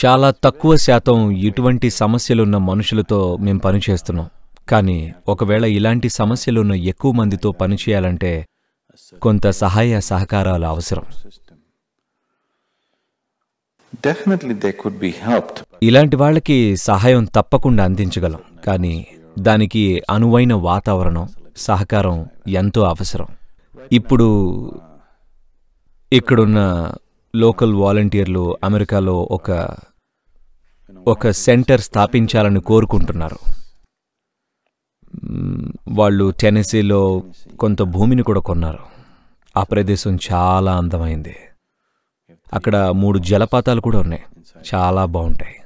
చాలా తక్కువ శాతం ఇటువంటి సమస్యలున్న మనుషులతో మేం పనిచేస్తున్నాం కానీ ఒకవేళ ఇలాంటి సమస్యలున్న ఎక్కువ మందితో పనిచేయాలంటే కొంత సహాయ సహకారాలు అవసరం ఇలాంటి వాళ్ళకి సహాయం తప్పకుండా అందించగలం కానీ దానికి అనువైన వాతావరణం సహకారం ఎంతో అవసరం ఇప్పుడు ఇక్కడున్న లోకల్ వాలంటీర్లు అమెరికాలో ఒక ఒక సెంటర్ స్థాపించాలని కోరుకుంటున్నారు వాళ్ళు టెనెసీలో కొంత భూమిని కూడా కొన్నారు ఆ ప్రదేశం చాలా అందమైంది అక్కడ మూడు జలపాతాలు కూడా ఉన్నాయి చాలా బాగుంటాయి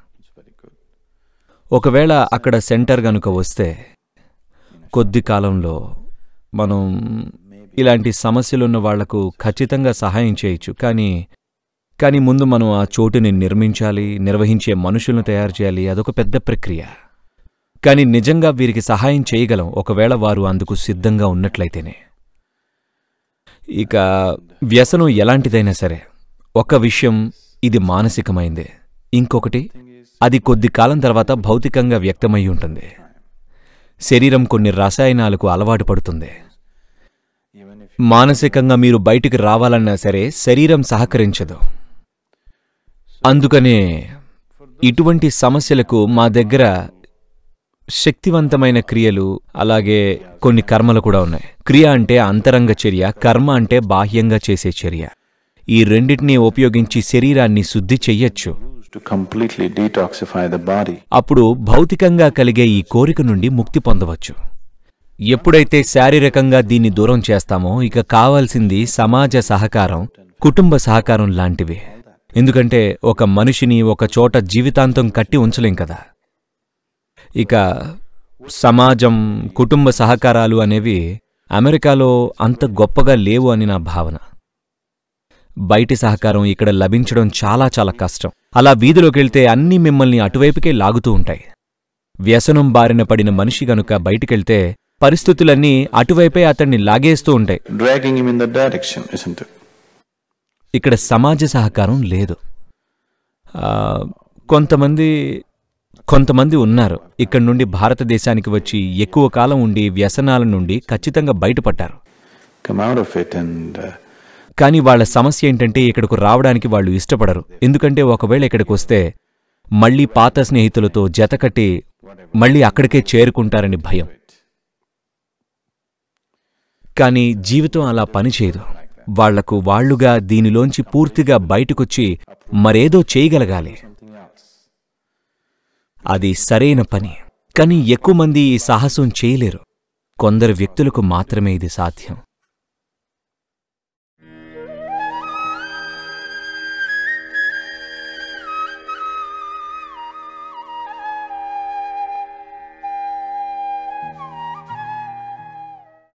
ఒకవేళ అక్కడ సెంటర్ కనుక వస్తే కొద్ది కాలంలో మనం ఇలాంటి సమస్యలున్న వాళ్లకు ఖచ్చితంగా సహాయం చేయొచ్చు కానీ కానీ ముందు మనం ఆ చోటుని నిర్మించాలి నిర్వహించే మనుషులను తయారు చేయాలి అదొక పెద్ద ప్రక్రియ కానీ నిజంగా వీరికి సహాయం చేయగలం ఒకవేళ వారు అందుకు సిద్ధంగా ఉన్నట్లయితేనే ఇక వ్యసనం ఎలాంటిదైనా సరే ఒక విషయం ఇది మానసికమైందే ఇంకొకటి అది కొద్ది కాలం తర్వాత భౌతికంగా వ్యక్తమై ఉంటుంది శరీరం కొన్ని రసాయనాలకు అలవాటు పడుతుంది మానసికంగా మీరు బయటికి రావాలన్నా సరే శరీరం సహకరించదు అందుకనే ఇటువంటి సమస్యలకు మా దగ్గర శక్తివంతమైన క్రియలు అలాగే కొన్ని కర్మలు కూడా ఉన్నాయి క్రియ అంటే అంతరంగ చర్య కర్మ అంటే బాహ్యంగా చేసే చర్య ఈ రెండింటినీ ఉపయోగించి శరీరాన్ని శుద్ధి చెయ్యొచ్చు అప్పుడు భౌతికంగా కలిగే ఈ కోరిక నుండి ముక్తి పొందవచ్చు ఎప్పుడైతే శారీరకంగా దీన్ని దూరం చేస్తామో ఇక కావాల్సింది సమాజ సహకారం కుటుంబ సహకారం లాంటివి ఎందుకంటే ఒక మనిషిని ఒక చోట జీవితాంతం కట్టి ఉంచలేం కదా ఇక సమాజం కుటుంబ సహకారాలు అనేవి అమెరికాలో అంత గొప్పగా లేవు అని నా భావన బయటి సహకారం ఇక్కడ లభించడం చాలా చాలా కష్టం అలా వీధిలోకెళ్తే అన్నీ మిమ్మల్ని అటువైపుకే లాగుతూ ఉంటాయి వ్యసనం బారిన పడిన మనిషి గనుక బయటికెళ్తే పరిస్థితులన్నీ అటువైపే అతన్ని లాగేస్తూ ఉంటాయి ఇక్కడ సమాజ సహకారం లేదు కొంతమంది కొంతమంది ఉన్నారు ఇక్కడ నుండి భారతదేశానికి వచ్చి ఎక్కువ కాలం ఉండి వ్యసనాల నుండి ఖచ్చితంగా బయటపడ్డారు uh, కానీ వాళ్ళ సమస్య ఏంటంటే ఇక్కడకు రావడానికి వాళ్ళు ఇష్టపడరు ఎందుకంటే ఒకవేళ ఇక్కడికి వస్తే మళ్ళీ పాత స్నేహితులతో జతకట్టి మళ్ళీ అక్కడికే చేరుకుంటారని భయం కానీ జీవితం అలా పనిచేయదు వాళ్లకు వాళ్లుగా దీనిలోంచి పూర్తిగా బయటకొచ్చి మరేదో చేయగలగాలి అది సరైన పని కానీ ఎక్కువ మంది ఈ సాహసం చేయలేరు కొందరు వ్యక్తులకు మాత్రమే ఇది సాధ్యం